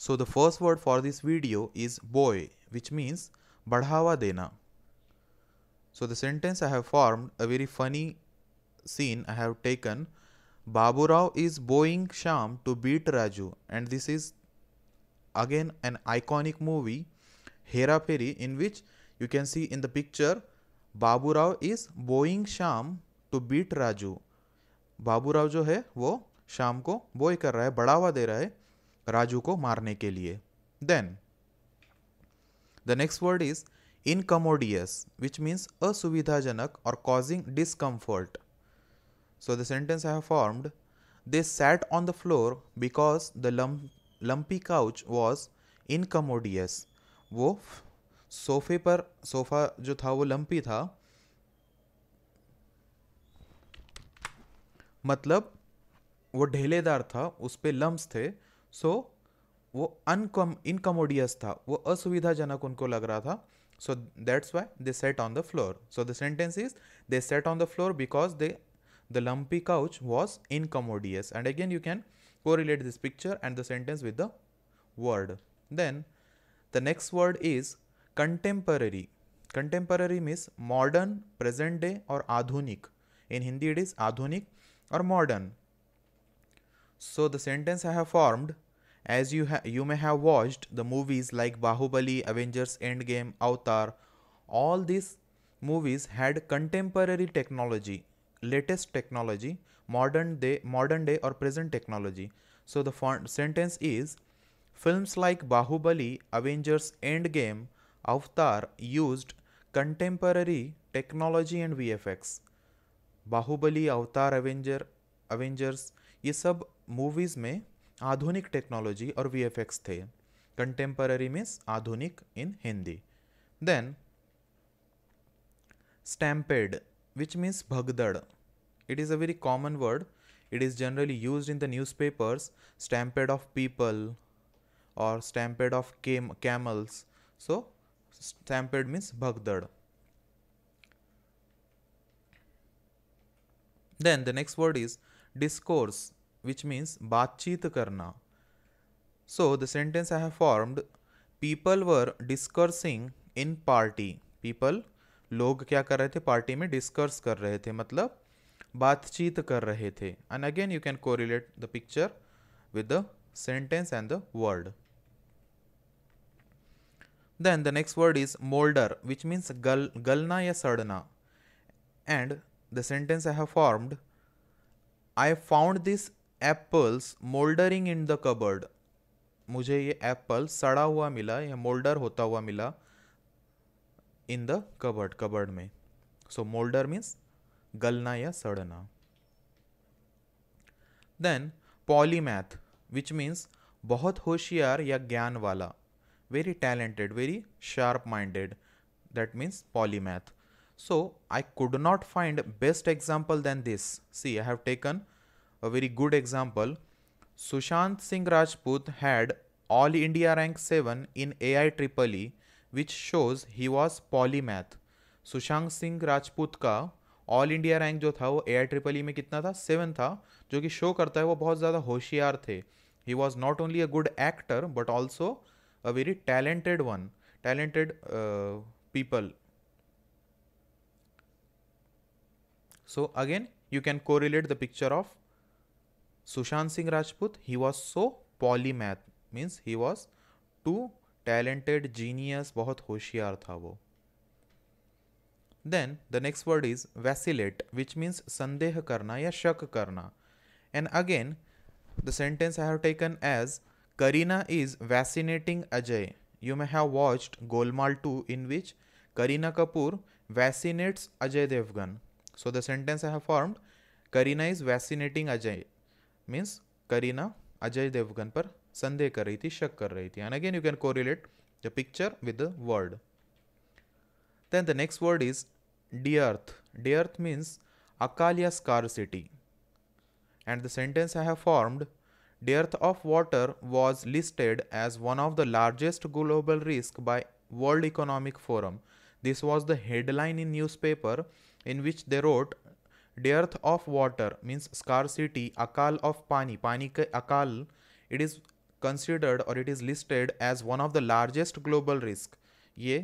So the first word for this video is boy which means badhawa dena. So the sentence I have formed a very funny scene I have taken. Baburao is bowing Sham to beat Raju and this is again an iconic movie Hera Feri in which you can see in the picture Baburao is going Shyam to beat Raju Baburao जो है वो शाम को बोय कर रहा है बढ़ावा दे रहा है राजू को मारने के लिए then the next word is incommodious which means असुविधाजनक और causing discomfort so the sentence I have formed they sat on the floor because the lumpy couch was incommodious वो सोफे पर सोफा जो था वो लंपी था मतलब वो ढेलेदार था उस पर लम्ब थे सो वो अनकम इनकमोडियस था वो असुविधाजनक उनको लग रहा था so that's why they sat on the floor so the sentence is they sat on the floor because they the lumpy couch was incommodious and again you can correlate this picture and the sentence with the word then the next word is contemporary contemporary means modern present day और आधुनिक in Hindi it is आधुनिक और modern so the sentence I have formed as you, you may have watched the movies like Bahubali, Avengers Endgame, Avatar, all these movies had contemporary technology, latest technology, modern day, modern day or present technology. So the sentence is films like Bahubali, Avengers Endgame, Avatar used contemporary technology and VFX. Bahubali, Avatar, Avenger, Avengers ये सब movies में आधुनिक technology और V F X थे contemporary means आधुनिक in Hindi then stampede which means भगदड़ it is a very common word it is generally use in the newspapers stampede of people और stampede of camels so stampede means भगदड़ then the next word is discourse which means बातचीत करना. So the sentence I have formed people were discussing in party. People लोग क्या कर रहे थे Party में डिस्कर्स कर रहे थे मतलब बातचीत कर रहे थे And again you can correlate the picture with the sentence and the word. Then the next word is molder, which means gal, galna ya sadna. And the sentence I have formed I found this apples mouldering in the cupboard मुझे ये Apple सड़ा हुआ मिला या moulder होता हुआ मिला इन the cupboard cupboard में सो मोल्डर मीन्स गलना या सड़ना देन पॉलीमैथ विच मीन्स बहुत होशियार या ज्ञान वाला very talented very sharp minded that means polymath so I could not find best example then this see I have taken a very good example. Sushant Singh Rajput had All India rank 7 in AI Triple E, which shows he was polymath. Sushant Singh Rajput ka all India rank जो था वो ए I triple E में कितना था seven था जो कि show करता है वो बहुत ज़्यादा होशियार थे he was not only a good actor but also a very talented one talented people so again you can correlate the picture of Sushant Singh Rajput he was so polymath means he was too talented genius बहुत होशियार था वो then the next word is vacillate which means संदेह करना या शक करना and again the sentence I have taken as Kareena is vacillating Ajay you my have watched Golmaal two in which Kareena Kapoor vacillates Ajay Devgn so the sentence I have formed Kareena is vacillating Ajay means Karina Ajay Devgan par संदेह kariti रही थी शक कर रही थी and again you can correlate the picture with the word then dearth dearth means akalia scarcity and the sentence i have formed dearth of water was listed as one of the largest global risk by world economic forum this was the headline in newspaper in which they wrote dearth of water means scarcity अकाल of पानी पानी के अकाल it is considered और it is listed as one of the largest global risk ये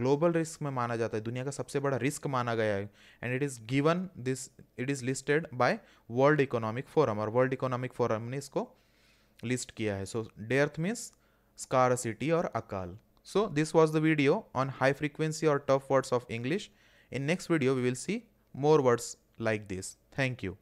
global risk में माना जाता है दुनिया का सबसे बड़ा रिस्क माना गया है and it is given this it is listed by world economic forum और वर्ल्ड इकोनॉमिक फोरम ने इसको लिस्ट किया है so dearth means scarcity और अकाल so this was the video on high frequency और tough words of English in next video we will see more words like this. Thank you.